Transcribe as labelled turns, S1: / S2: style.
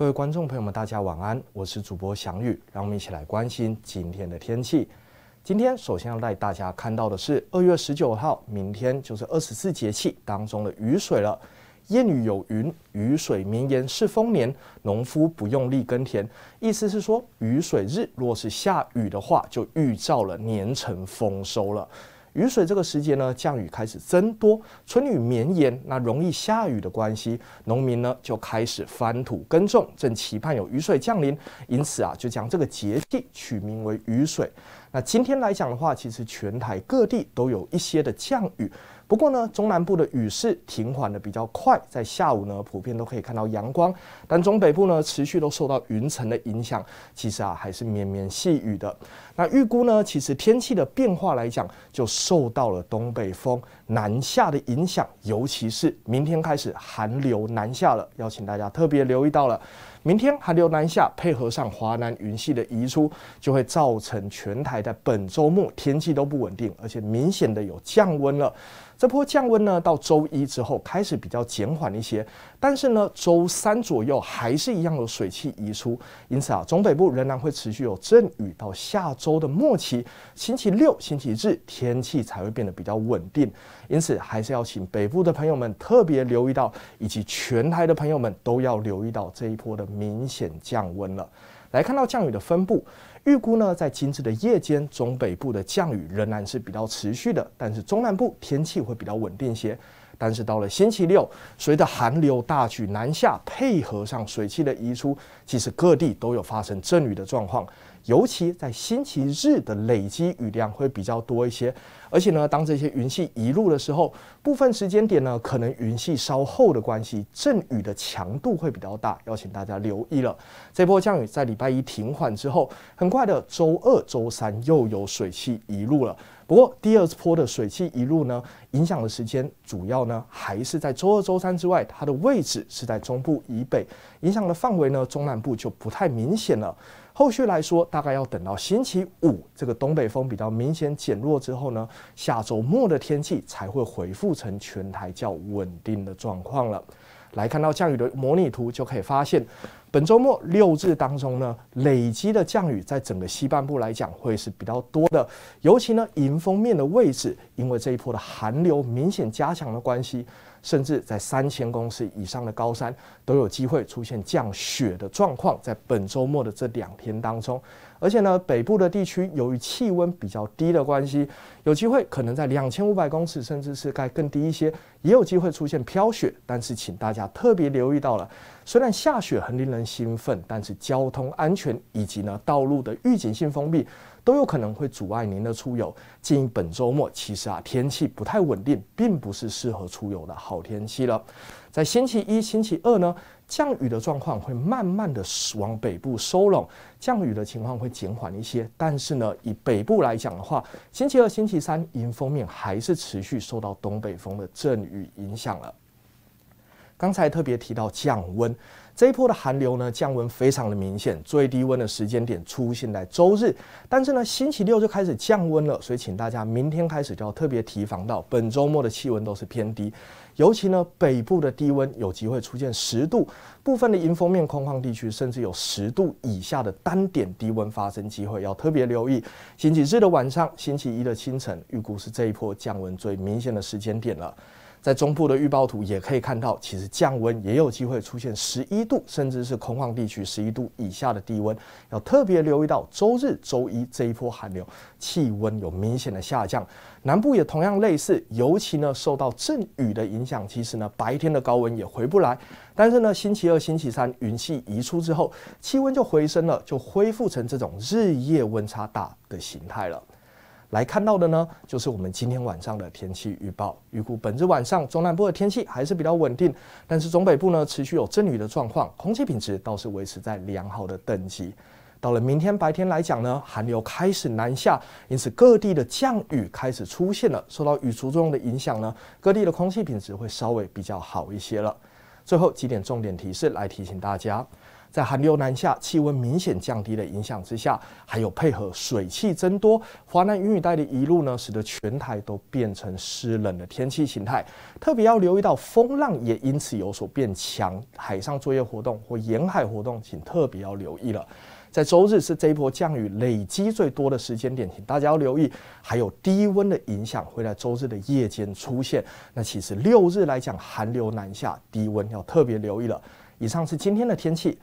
S1: 各位观众朋友们，大家晚安，我是主播祥宇，让我们一起来关心今天的天气。今天首先要带大家看到的是二月十九号，明天就是二十四节气当中的雨水了。谚语有云：“雨水绵延是丰年，农夫不用力耕田。”意思是说，雨水日若是下雨的话，就预兆了年成丰收了。雨水这个时节呢，降雨开始增多，春雨绵延，那容易下雨的关系，农民呢就开始翻土耕种，正期盼有雨水降临，因此啊，就将这个节气取名为雨水。那今天来讲的话，其实全台各地都有一些的降雨。不过呢，中南部的雨势停缓的比较快，在下午呢，普遍都可以看到阳光。但中北部呢，持续都受到云层的影响，其实啊，还是绵绵细雨的。那预估呢，其实天气的变化来讲，就受到了东北风南下的影响，尤其是明天开始寒流南下了，邀请大家特别留意到了。明天寒流南下，配合上华南云系的移出，就会造成全台在本周末天气都不稳定，而且明显的有降温了。这波降温呢，到周一之后开始比较减缓一些，但是呢，周三左右还是一样有水汽移出，因此啊，中北部仍然会持续有阵雨，到下周的末期，星期六、星期日天气才会变得比较稳定，因此还是要请北部的朋友们特别留意到，以及全台的朋友们都要留意到这一波的明显降温了。来看到降雨的分布，预估呢在今日的夜间，中北部的降雨仍然是比较持续的，但是中南部天气会比较稳定些。但是到了星期六，随着寒流大举南下，配合上水汽的移出，其实各地都有发生阵雨的状况。尤其在星期日的累积雨量会比较多一些。而且呢，当这些云系移入的时候，部分时间点呢，可能云系稍厚的关系，阵雨的强度会比较大，要请大家留意了。这波降雨在礼拜一停缓之后，很快的周二、周三又有水汽移入了。不过，第二波的水汽一路呢，影响的时间主要呢还是在周二、周三之外，它的位置是在中部以北，影响的范围呢中南部就不太明显了。后续来说，大概要等到星期五，这个东北风比较明显减弱之后呢，下周末的天气才会恢复成全台较稳定的状况了。来看到降雨的模拟图，就可以发现。本周末六日当中呢，累积的降雨在整个西半部来讲会是比较多的，尤其呢迎风面的位置，因为这一波的寒流明显加强的关系，甚至在三千公尺以上的高山都有机会出现降雪的状况，在本周末的这两天当中，而且呢北部的地区由于气温比较低的关系，有机会可能在两千五百公尺甚至是该更低一些，也有机会出现飘雪，但是请大家特别留意到了，虽然下雪很令人。兴奋，但是交通安全以及呢道路的预警性封闭都有可能会阻碍您的出游。建议本周末其实啊天气不太稳定，并不是适合出游的好天气了。在星期一、星期二呢，降雨的状况会慢慢的往北部收拢，降雨的情况会减缓一些。但是呢，以北部来讲的话，星期二、星期三迎风面还是持续受到东北风的阵雨影响了。刚才特别提到降温，这一波的寒流呢，降温非常的明显，最低温的时间点出现在周日，但是呢，星期六就开始降温了，所以请大家明天开始就要特别提防到，本周末的气温都是偏低，尤其呢北部的低温有机会出现十度，部分的迎风面空旷地区甚至有十度以下的单点低温发生机会，要特别留意。星期日的晚上，星期一的清晨，预估是这一波降温最明显的时间点了。在中部的预报图也可以看到，其实降温也有机会出现十一度，甚至是空旷地区十一度以下的低温。要特别留意到周日、周一这一波寒流，气温有明显的下降。南部也同样类似，尤其呢受到阵雨的影响，其实呢白天的高温也回不来。但是呢星期二、星期三云气移出之后，气温就回升了，就恢复成这种日夜温差大的形态了。来看到的呢，就是我们今天晚上的天气预报。预估本日晚上，中南部的天气还是比较稳定，但是中北部呢，持续有阵雨的状况。空气品质倒是维持在良好的等级。到了明天白天来讲呢，寒流开始南下，因此各地的降雨开始出现了。受到雨足作用的影响呢，各地的空气品质会稍微比较好一些了。最后几点重点提示来提醒大家。在寒流南下、气温明显降低的影响之下，还有配合水汽增多，华南云雨带的一路呢，使得全台都变成湿冷的天气形态。特别要留意到风浪也因此有所变强，海上作业活动或沿海活动，请特别要留意了。在周日是这一波降雨累积最多的时间点，请大家要留意。还有低温的影响会在周日的夜间出现。那其实六日来讲，寒流南下、低温要特别留意了。以上是今天的天气。